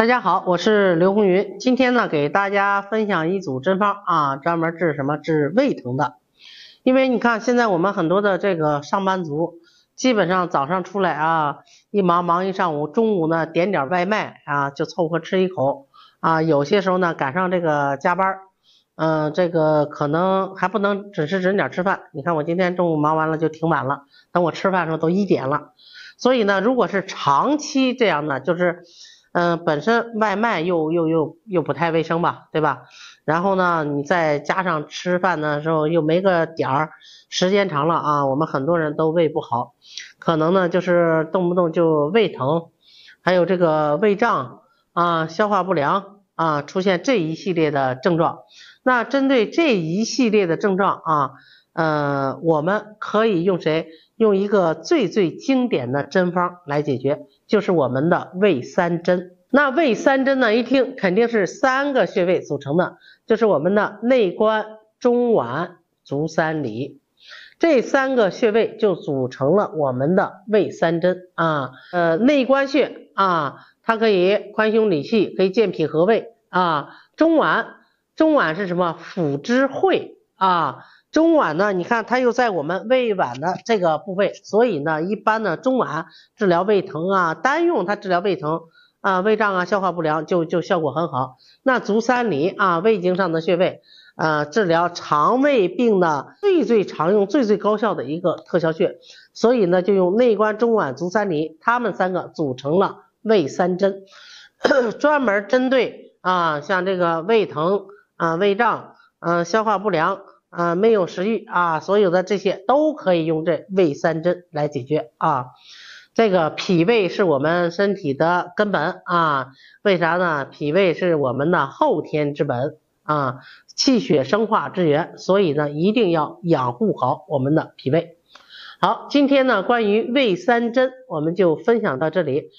大家好，我是刘红云。今天呢，给大家分享一组针方啊，专门治什么治胃疼的。因为你看，现在我们很多的这个上班族，基本上早上出来啊，一忙忙一上午，中午呢点点外卖啊，就凑合吃一口啊。有些时候呢赶上这个加班，嗯，这个可能还不能准时准点吃饭。你看我今天中午忙完了就挺晚了，等我吃饭的时候都一点了。所以呢，如果是长期这样呢，就是。嗯，本身外卖又又又又不太卫生吧，对吧？然后呢，你再加上吃饭的时候又没个点儿，时间长了啊，我们很多人都胃不好，可能呢就是动不动就胃疼，还有这个胃胀啊，消化不良啊，出现这一系列的症状。那针对这一系列的症状啊。呃，我们可以用谁？用一个最最经典的针方来解决，就是我们的胃三针。那胃三针呢？一听肯定是三个穴位组成的，就是我们的内关、中脘、足三里这三个穴位就组成了我们的胃三针啊。呃，内关穴啊，它可以宽胸理气，可以健脾和胃啊。中脘，中脘是什么？腑之会啊。中脘呢，你看它又在我们胃脘的这个部位，所以呢，一般呢中脘治疗胃疼啊，单用它治疗胃疼啊、胃胀啊、消化不良就就效果很好。那足三里啊，胃经上的穴位，呃，治疗肠胃病的最最常用、最最高效的一个特效穴，所以呢，就用内关、中脘、足三里，它们三个组成了胃三针，专门针对啊，像这个胃疼啊、胃胀嗯、消化不良。啊，没有食欲啊，所有的这些都可以用这胃三针来解决啊。这个脾胃是我们身体的根本啊，为啥呢？脾胃是我们的后天之本啊，气血生化之源，所以呢，一定要养护好我们的脾胃。好，今天呢，关于胃三针，我们就分享到这里。